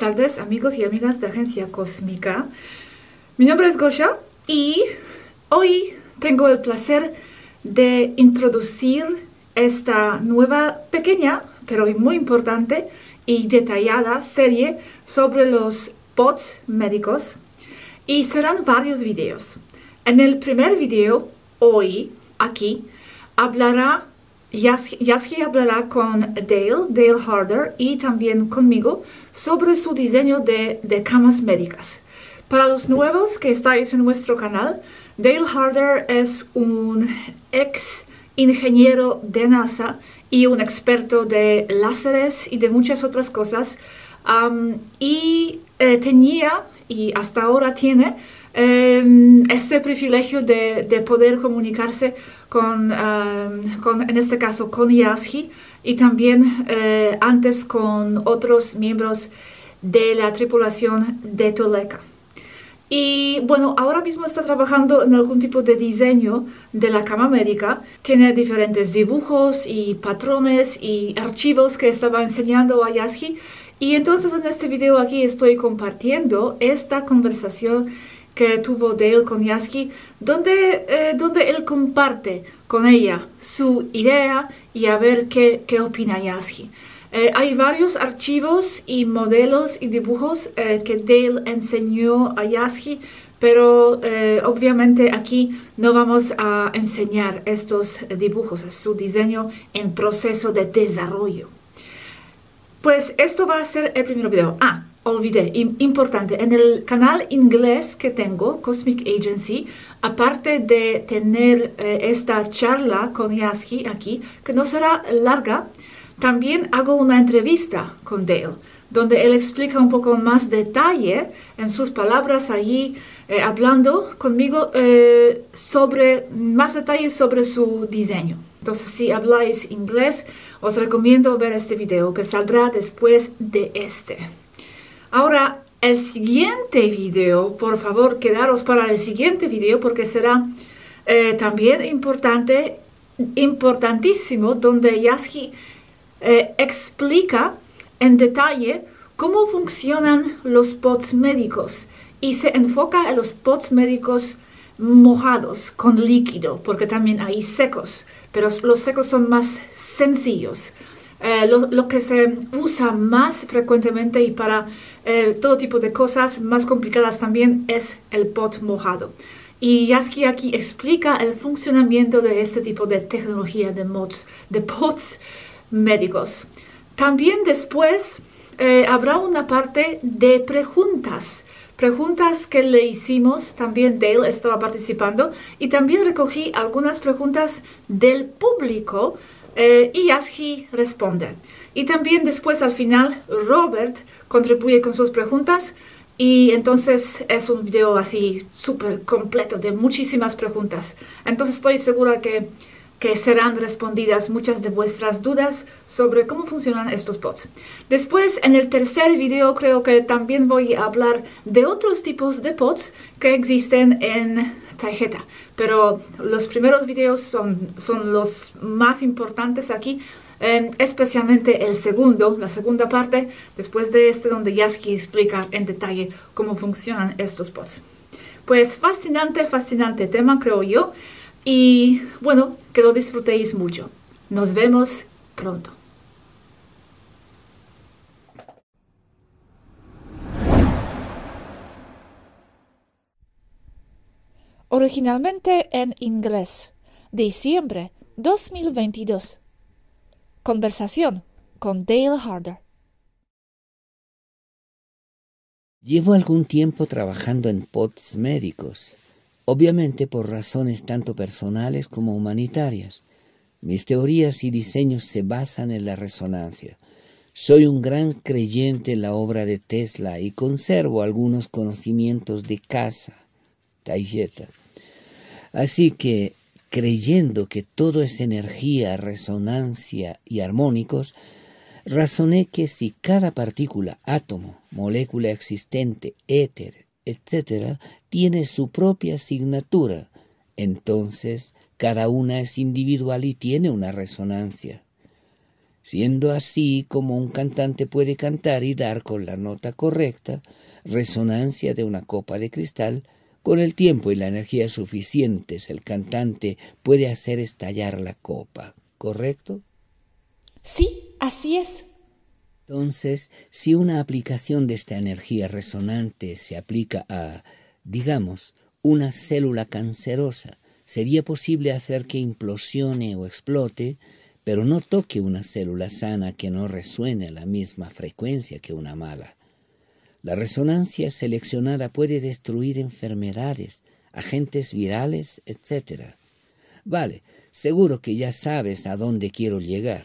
tardes, amigos y amigas de Agencia Cósmica. Mi nombre es Gosha y hoy tengo el placer de introducir esta nueva pequeña, pero muy importante y detallada serie sobre los bots médicos y serán varios videos. En el primer video, hoy, aquí, hablará Yaski hablará con Dale, Dale Harder y también conmigo sobre su diseño de, de, camas médicas. Para los nuevos que estáis en nuestro canal, Dale Harder es un ex ingeniero de NASA y un experto de láseres y de muchas otras cosas. y eh, tenía, y hasta ahora tiene, Em, este privilegio de, poder comunicarse em, con, en este caso, con Yashi y también eh, antes con otros miembros de la tripulación de Toleca. Y bueno, ahora mismo está trabajando en algún tipo de diseño de la cama médica. Tiene diferentes dibujos y patrones y archivos que estaba enseñando a Yashi. Y entonces en este video aquí estoy compartiendo esta conversación que tuvo Dale con Yasky, donde, eh, donde él comparte con ella su idea y a ver qué, qué opina Yasky. Eh, hay varios archivos y modelos y dibujos eh, que Dale enseñó a Yasky, pero obviamente aquí no vamos a enseñar estos dibujos, su diseño en proceso de desarrollo. Pues esto va a ser el primer video. Ah, olvidé, importante, en el canal inglés que tengo, Cosmic Agency, aparte de tener eh, esta charla con Yaski aquí, que no será larga, también hago una entrevista con Dale, donde él explica un poco más detalle en sus palabras allí, eh, hablando conmigo eh, sobre más detalles sobre su diseño. Entonces, si habláis inglés, os recomiendo ver este video que saldrá después de este. Ahora, el siguiente video, por favor, quedaros para el siguiente video porque será eh, también importante, importantísimo, donde Yaski eh, explica en detalle cómo funcionan los pots médicos y se enfoca en los pots médicos mojados con líquido, porque también hay secos, pero los secos son más sencillos. Eh, lo, que se usa más frecuentemente y para eh, todo tipo de cosas más complicadas también es el pot mojado. Y Yaski aquí explica el funcionamiento de este tipo de tecnología de, mods, de pots médicos. También después eh, habrá una parte de preguntas. Preguntas que le hicimos, también Dale estaba participando y también recogí algunas preguntas del público eh, y Ashi responde. Y también después al final Robert contribuye con sus preguntas y entonces es un video así súper completo de muchísimas preguntas. Entonces estoy segura que, que serán respondidas muchas de vuestras dudas sobre cómo funcionan estos bots. Después en el tercer video creo que también voy a hablar de otros tipos de bots que existen en tarjeta. Pero los primeros videos son, son los más importantes aquí, em, especialmente el segundo, la segunda parte, después de este donde ya que explica en detalle cómo funcionan estos bots. Pues fascinante, fascinante tema, creo yo. Y bueno, que lo disfrutéis mucho. Nos vemos pronto. originalmente en inglés. Diciembre 2022. Conversación con Dale Harder. Llevo algún tiempo trabajando en POTS médicos, obviamente por razones tanto personales como humanitarias. Mis teorías y diseños se basan en la resonancia. Soy un gran creyente en la obra de Tesla y conservo algunos conocimientos de casa Así que, creyendo que todo es energía, resonancia y armónicos, razoné que si cada partícula, átomo, molécula existente, éter, etc., tiene su propia asignatura, entonces cada una es individual y tiene una resonancia. Siendo así como un cantante puede cantar y dar con la nota correcta, resonancia de una copa de cristal, con el tiempo y la energía suficientes, el cantante puede hacer estallar la copa, ¿correcto? Sí, así es. Entonces, si una aplicación de esta energía resonante se aplica a, digamos, una célula cancerosa, sería posible hacer que implosione o explote, pero no toque una célula sana que no resuene a la misma frecuencia que una mala. La resonancia seleccionada puede destruir enfermedades, agentes virales, etc. Vale, seguro que ya sabes a dónde quiero llegar.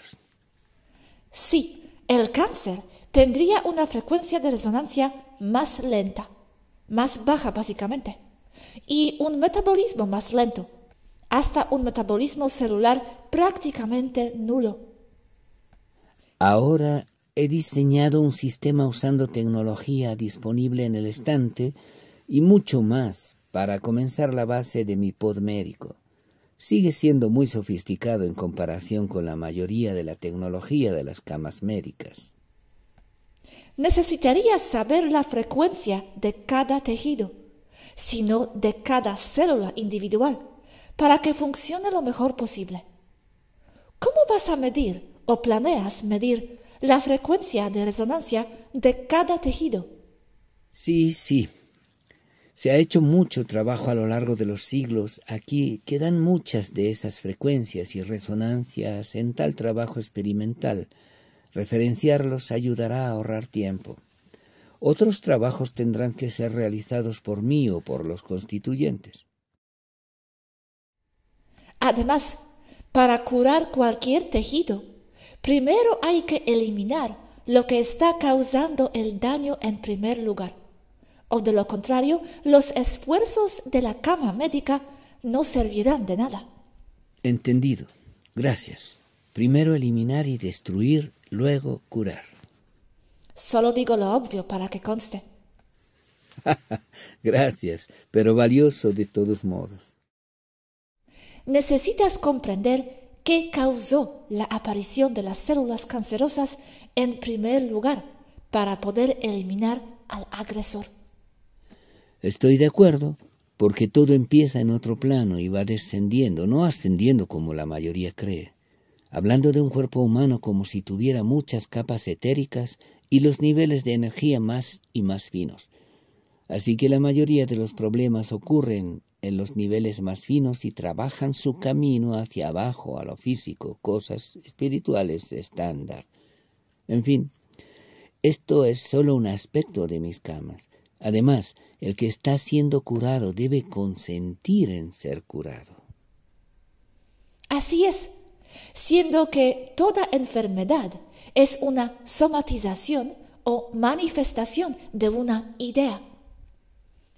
Sí, el cáncer tendría una frecuencia de resonancia más lenta, más baja básicamente, y un metabolismo más lento, hasta un metabolismo celular prácticamente nulo. Ahora he diseñado un sistema usando tecnología disponible en el estante y mucho más para comenzar la base de mi pod médico. Sigue siendo muy sofisticado en comparación con la mayoría de la tecnología de las camas médicas. Necesitaría saber la frecuencia de cada tejido, sino de cada célula individual, para que funcione lo mejor posible. ¿Cómo vas a medir o planeas medir la frecuencia de resonancia de cada tejido. Sí, sí. Se ha hecho mucho trabajo a lo largo de los siglos. Aquí quedan muchas de esas frecuencias y resonancias en tal trabajo experimental. Referenciarlos ayudará a ahorrar tiempo. Otros trabajos tendrán que ser realizados por mí o por los constituyentes. Además, para curar cualquier tejido, Primero hay que eliminar lo que está causando el daño en primer lugar. O de lo contrario, los esfuerzos de la cama médica no servirán de nada. Entendido. Gracias. Primero eliminar y destruir, luego curar. Solo digo lo obvio para que conste. Gracias, pero valioso de todos modos. Necesitas comprender ¿Qué causó la aparición de las células cancerosas en primer lugar para poder eliminar al agresor. Estoy de acuerdo, porque todo empieza en otro plano y va descendiendo, no ascendiendo como la mayoría cree. Hablando de un cuerpo humano como si tuviera muchas capas etéricas y los niveles de energía más y más finos. Así que la mayoría de los problemas ocurren en los niveles más finos y trabajan su camino hacia abajo a lo físico, cosas espirituales estándar. En fin, esto es solo un aspecto de mis camas. Además, el que está siendo curado debe consentir en ser curado. Así es, siendo que toda enfermedad es una somatización o manifestación de una idea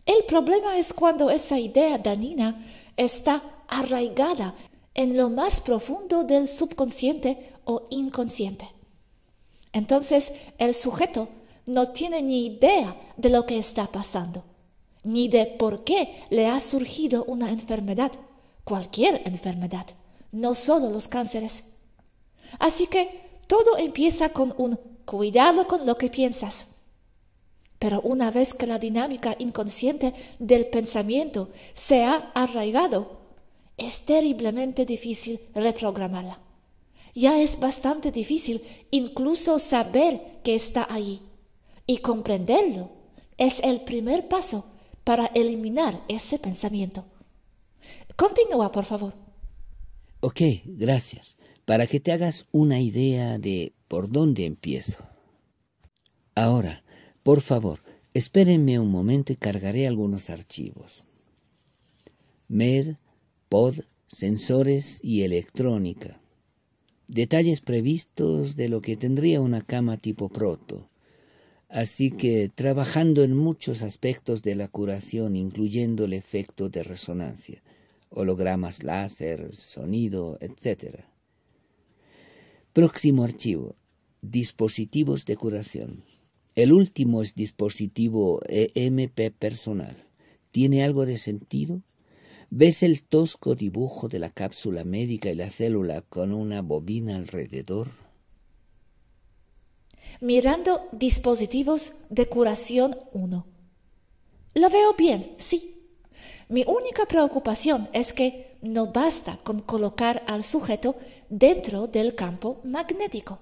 el problema es cuando esa idea danina está arraigada en lo más profundo del subconsciente o inconsciente. Entonces el sujeto no tiene ni idea de lo que está pasando, ni de por qué le ha surgido una enfermedad, cualquier enfermedad, no solo los cánceres. Así que todo empieza con un cuidado con lo que piensas. Pero una vez que la dinámica inconsciente del pensamiento se ha arraigado, es terriblemente difícil reprogramarla. Ya es bastante difícil incluso saber que está ahí Y comprenderlo es el primer paso para eliminar ese pensamiento. Continúa, por favor. Ok, gracias. Para que te hagas una idea de por dónde empiezo. Ahora, por favor, espérenme un momento y cargaré algunos archivos. Med, pod, sensores y electrónica. Detalles previstos de lo que tendría una cama tipo proto. Así que trabajando en muchos aspectos de la curación, incluyendo el efecto de resonancia, hologramas láser, sonido, etc. Próximo archivo. Dispositivos de curación. El último es dispositivo EMP eh, personal. ¿Tiene algo de sentido? ¿Ves el tosco dibujo de la cápsula médica y la célula con una bobina alrededor? Mirando dispositivos de curación 1. Lo veo bien, sí. Mi única preocupación es que no basta con colocar al sujeto dentro del campo magnético.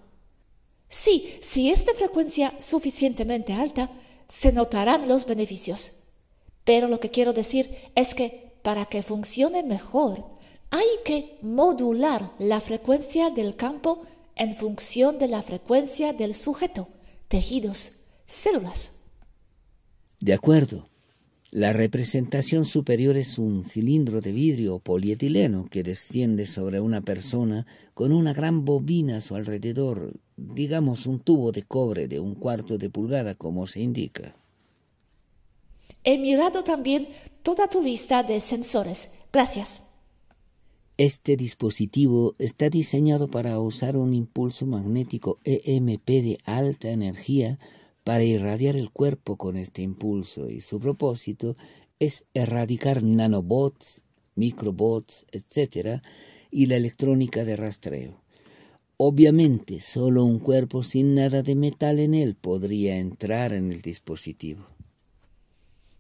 Sí, si es de frecuencia suficientemente alta, se notarán los beneficios. Pero lo que quiero decir es que para que funcione mejor, hay que modular la frecuencia del campo en función de la frecuencia del sujeto, tejidos, células. De acuerdo. La representación superior es un cilindro de vidrio polietileno que desciende sobre una persona con una gran bobina a su alrededor, digamos un tubo de cobre de un cuarto de pulgada como se indica. He mirado también toda tu lista de sensores. Gracias. Este dispositivo está diseñado para usar un impulso magnético EMP de alta energía para irradiar el cuerpo con este impulso y su propósito es erradicar nanobots, microbots, etc. y la electrónica de rastreo. Obviamente, solo un cuerpo sin nada de metal en él podría entrar en el dispositivo.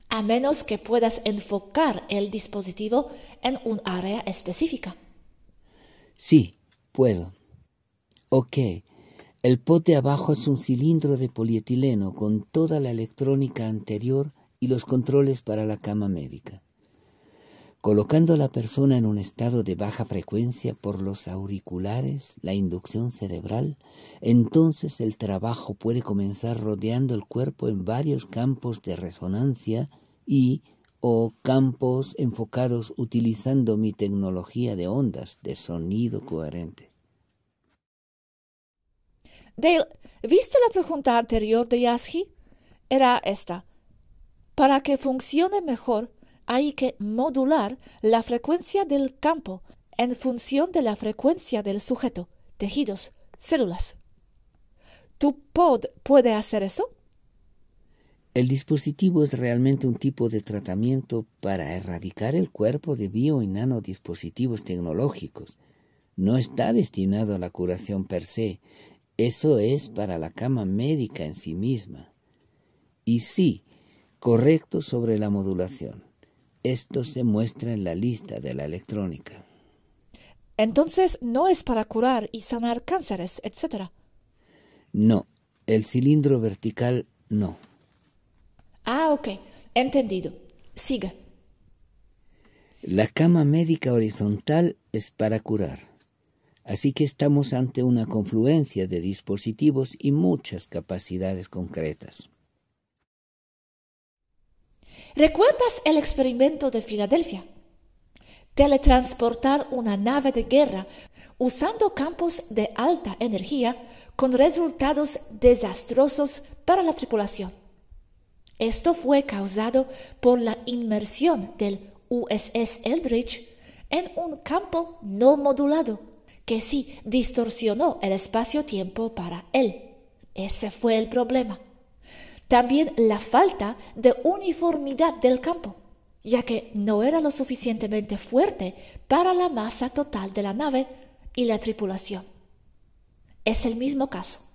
A menos que puedas enfocar el dispositivo en un área específica. Sí, puedo. Ok el pote abajo es un cilindro de polietileno con toda la electrónica anterior y los controles para la cama médica, colocando a la persona en un estado de baja frecuencia por los auriculares, la inducción cerebral, entonces el trabajo puede comenzar rodeando el cuerpo en varios campos de resonancia y o campos enfocados utilizando mi tecnología de ondas de sonido coherente. Dale, ¿Viste la pregunta anterior de Yashi? Era esta. Para que funcione mejor, hay que modular la frecuencia del campo en función de la frecuencia del sujeto, tejidos, células. ¿Tu pod puede hacer eso? El dispositivo es realmente un tipo de tratamiento para erradicar el cuerpo de bio y nanodispositivos tecnológicos. No está destinado a la curación per se, eso es para la cama médica en sí misma. Y sí, correcto sobre la modulación. Esto se muestra en la lista de la electrónica. Entonces no es para curar y sanar cánceres, etc. No, el cilindro vertical no. Ah, ok, entendido. Siga. La cama médica horizontal es para curar. Así que estamos ante una confluencia de dispositivos y muchas capacidades concretas. ¿Recuerdas el experimento de Filadelfia? Teletransportar una nave de guerra usando campos de alta energía con resultados desastrosos para la tripulación. Esto fue causado por la inmersión del USS Eldridge en un campo no modulado que sí distorsionó el espacio-tiempo para él. Ese fue el problema. También la falta de uniformidad del campo, ya que no era lo suficientemente fuerte para la masa total de la nave y la tripulación. Es el mismo caso.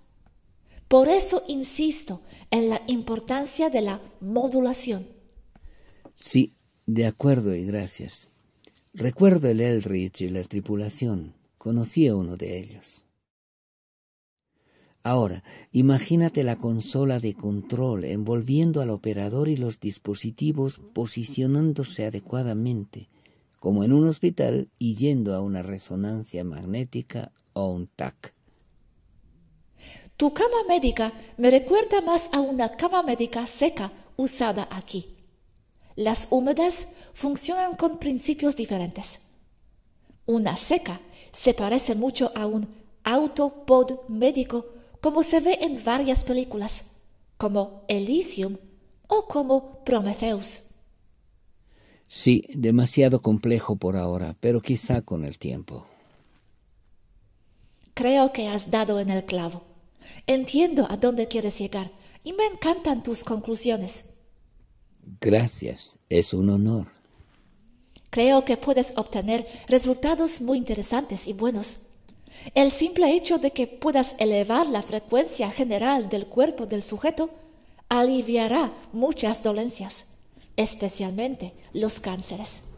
Por eso insisto en la importancia de la modulación. Sí, de acuerdo y gracias. Recuerdo el Elrich y la tripulación conocía uno de ellos. Ahora, imagínate la consola de control envolviendo al operador y los dispositivos posicionándose adecuadamente, como en un hospital y yendo a una resonancia magnética o un TAC. Tu cama médica me recuerda más a una cama médica seca usada aquí. Las húmedas funcionan con principios diferentes. Una seca se parece mucho a un autopod médico como se ve en varias películas, como Elysium o como Prometheus. Sí, demasiado complejo por ahora, pero quizá con el tiempo. Creo que has dado en el clavo. Entiendo a dónde quieres llegar y me encantan tus conclusiones. Gracias, es un honor. Creo que puedes obtener resultados muy interesantes y buenos. El simple hecho de que puedas elevar la frecuencia general del cuerpo del sujeto aliviará muchas dolencias, especialmente los cánceres.